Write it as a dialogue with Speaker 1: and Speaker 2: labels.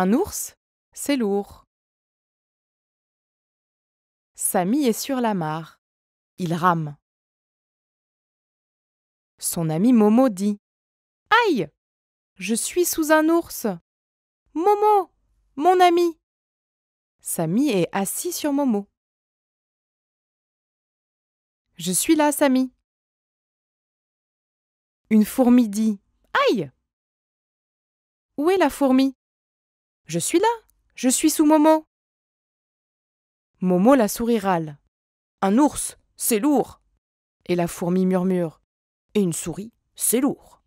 Speaker 1: Un ours, c'est lourd. Samy est sur la mare. Il rame. Son
Speaker 2: ami Momo dit Aïe Je suis sous un ours Momo Mon ami Samy est assis sur Momo.
Speaker 1: Je suis là, Samy.
Speaker 2: Une fourmi dit Aïe Où est la fourmi je suis là Je suis sous Momo Momo la souris râle. Un ours, c'est lourd Et la fourmi murmure. Et une souris,
Speaker 1: c'est lourd